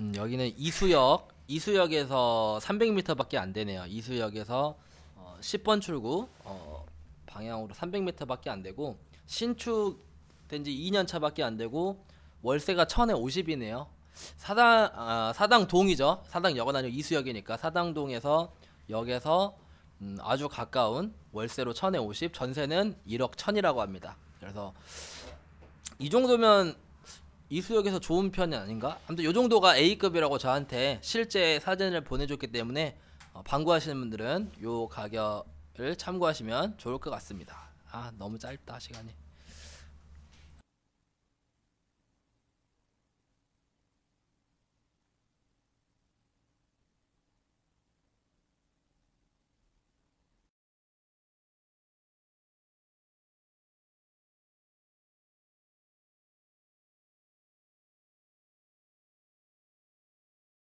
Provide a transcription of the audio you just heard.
음, 여기는 이수역, 이수역에서 300m밖에 안 되네요. 이수역에서 어, 10번 출구 어, 방향으로 300m밖에 안 되고 신축된 지 2년 차밖에 안 되고 월세가 1,050이네요. 사당 아, 사당동이죠. 사당역은 아니고 이수역이니까 사당동에서 역에서 음, 아주 가까운 월세로 1,050, 전세는 1억 1,000이라고 합니다. 그래서 이 정도면 이수역에서 좋은 편이 아닌가? 아무튼 요 정도가 A급이라고 저한테 실제 사진을 보내줬기 때문에 어, 방구하시는 분들은 요 가격을 참고하시면 좋을 것 같습니다. 아 너무 짧다 시간이.